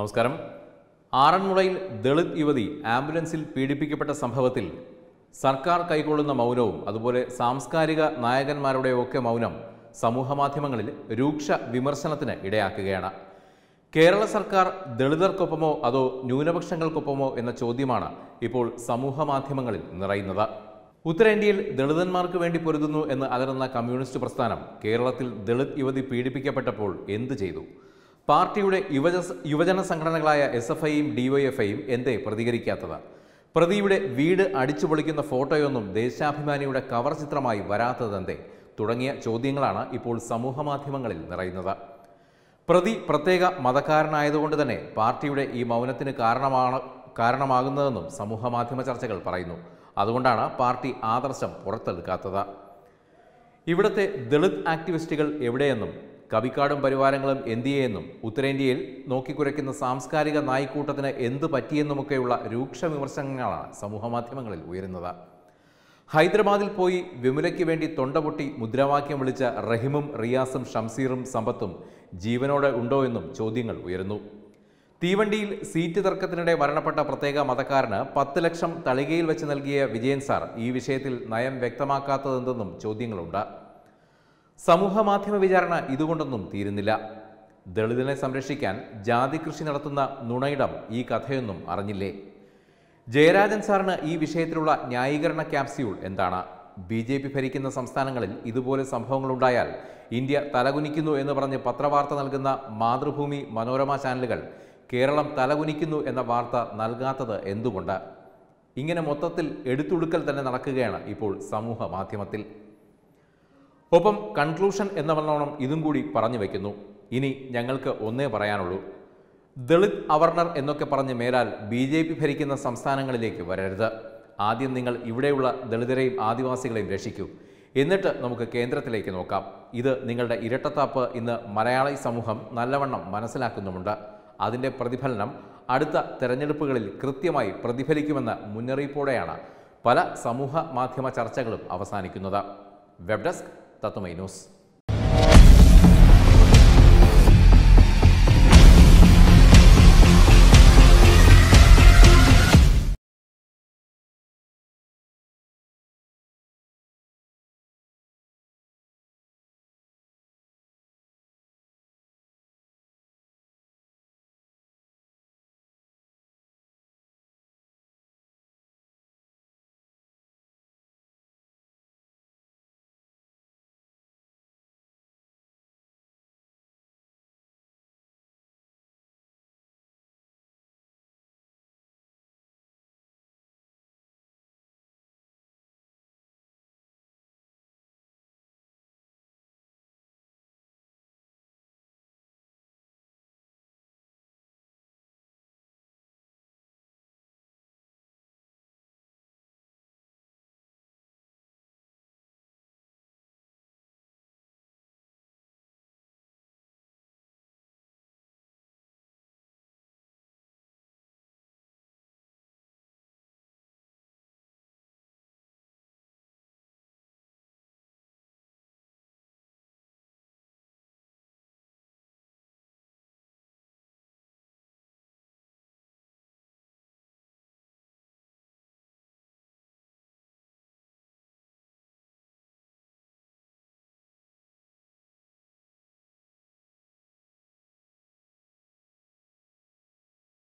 നമസ്കാരം ആറന്മുളയിൽ ദളിത് യുവതി ആംബുലൻസിൽ പീഡിപ്പിക്കപ്പെട്ട സംഭവത്തിൽ സർക്കാർ കൈക്കൊള്ളുന്ന മൗനവും അതുപോലെ സാംസ്കാരിക നായകന്മാരുടെയൊക്കെ ഒക്കെ മൗനം സമൂഹമാധ്യമങ്ങളിൽ രൂക്ഷ വിമർശനത്തിന് ഇടയാക്കുകയാണ് കേരള സർക്കാർ ദളിതർക്കൊപ്പമോ അതോ ന്യൂനപക്ഷങ്ങൾക്കൊപ്പമോ എന്ന ചോദ്യമാണ് ഇപ്പോൾ സമൂഹമാധ്യമങ്ങളിൽ നിറയുന്നത് ഉത്തരേന്ത്യയിൽ ദളിതന്മാർക്ക് വേണ്ടി പൊരുതുന്നു എന്ന് അലറുന്ന കമ്മ്യൂണിസ്റ്റ് പ്രസ്ഥാനം കേരളത്തിൽ ദളിത് യുവതി പീഡിപ്പിക്കപ്പെട്ടപ്പോൾ എന്തു ചെയ്തു പാർട്ടിയുടെ യുവജ യുവജന സംഘടനകളായ എസ് എഫ് ഐയും ഡിവൈഎഫ്ഐയും എന്തേ പ്രതികരിക്കാത്തത് പ്രതിയുടെ വീട് അടിച്ചു പൊളിക്കുന്ന ഫോട്ടോയൊന്നും ദേശാഭിമാനിയുടെ കവർ ചിത്രമായി വരാത്തതെന്തേ തുടങ്ങിയ ചോദ്യങ്ങളാണ് ഇപ്പോൾ സമൂഹമാധ്യമങ്ങളിൽ നിറയുന്നത് പ്രതി പ്രത്യേക മതക്കാരനായതുകൊണ്ട് തന്നെ പാർട്ടിയുടെ ഈ മൗനത്തിന് കാരണമാണ് കാരണമാകുന്നതെന്നും സമൂഹമാധ്യമ ചർച്ചകൾ പറയുന്നു അതുകൊണ്ടാണ് പാർട്ടി ആദർശം പുറത്തെടുക്കാത്തത് ഇവിടുത്തെ ദളിത് ആക്ടിവിസ്റ്റുകൾ എവിടെയെന്നും കവിക്കാടും പരിവാരങ്ങളും എന്തിയെന്നും ഉത്തരേന്ത്യയിൽ നോക്കിക്കുരയ്ക്കുന്ന സാംസ്കാരിക നായിക്കൂട്ടത്തിന് എന്ത് പറ്റിയെന്നുമൊക്കെയുള്ള രൂക്ഷ വിമർശനങ്ങളാണ് സമൂഹമാധ്യമങ്ങളിൽ ഉയരുന്നത് ഹൈദരാബാദിൽ പോയി വിമുലയ്ക്ക് വേണ്ടി തൊണ്ടപൊട്ടി മുദ്രാവാക്യം വിളിച്ച റഹിമും റിയാസും ഷംസീറും സമ്പത്തും ജീവനോടെ ഉണ്ടോ എന്നും ചോദ്യങ്ങൾ ഉയരുന്നു തീവണ്ടിയിൽ സീറ്റ് തർക്കത്തിനിടെ മരണപ്പെട്ട പ്രത്യേക മതക്കാരന് പത്ത് ലക്ഷം തളികയിൽ വെച്ച് നൽകിയ വിജയൻ സാർ ഈ വിഷയത്തിൽ നയം വ്യക്തമാക്കാത്തതെന്തെന്നും ചോദ്യങ്ങളുണ്ട് സമൂഹ മാധ്യമ വിചാരണ ഇതുകൊണ്ടൊന്നും തീരുന്നില്ല ദളിതനെ സംരക്ഷിക്കാൻ ജാതി കൃഷി നടത്തുന്ന നുണയിടം ഈ കഥയൊന്നും അറിഞ്ഞില്ലേ ജയരാജൻ സാറിന് ഈ വിഷയത്തിലുള്ള ന്യായീകരണ ക്യാപ്സ്യൂൾ എന്താണ് ബി ജെ പി ഭരിക്കുന്ന സംസ്ഥാനങ്ങളിൽ ഇതുപോലെ ഉണ്ടായാൽ ഇന്ത്യ തലകുനിക്കുന്നു എന്ന് പറഞ്ഞ് പത്രവാർത്ത നൽകുന്ന മാതൃഭൂമി മനോരമ ചാനലുകൾ കേരളം തലകുനിക്കുന്നു എന്ന വാർത്ത നൽകാത്തത് എന്തുകൊണ്ട് ഇങ്ങനെ മൊത്തത്തിൽ എടുത്തുടുക്കൽ തന്നെ നടക്കുകയാണ് ഇപ്പോൾ സമൂഹ മാധ്യമത്തിൽ ഒപ്പം കൺക്ലൂഷൻ എന്ന വണ്ണോണം ഇതും കൂടി പറഞ്ഞു വയ്ക്കുന്നു ഇനി ഞങ്ങൾക്ക് ഒന്നേ പറയാനുള്ളൂ ദളിത് അവർണർ എന്നൊക്കെ പറഞ്ഞ് മേലാൽ ബി ജെ പി ഭരിക്കുന്ന സംസ്ഥാനങ്ങളിലേക്ക് വരരുത് ആദ്യം നിങ്ങൾ ഇവിടെയുള്ള ദളിതരെയും ആദിവാസികളെയും രക്ഷിക്കൂ എന്നിട്ട് നമുക്ക് കേന്ദ്രത്തിലേക്ക് നോക്കാം ഇത് നിങ്ങളുടെ ഇരട്ടത്താപ്പ് ഇന്ന് മലയാളി സമൂഹം നല്ലവണ്ണം മനസ്സിലാക്കുന്നുമുണ്ട് അതിൻ്റെ പ്രതിഫലനം അടുത്ത തെരഞ്ഞെടുപ്പുകളിൽ കൃത്യമായി പ്രതിഫലിക്കുമെന്ന മുന്നറിയിപ്പോടെയാണ് പല സമൂഹ മാധ്യമ ചർച്ചകളും അവസാനിക്കുന്നത് വെബ് ഡെസ്ക് だと思います。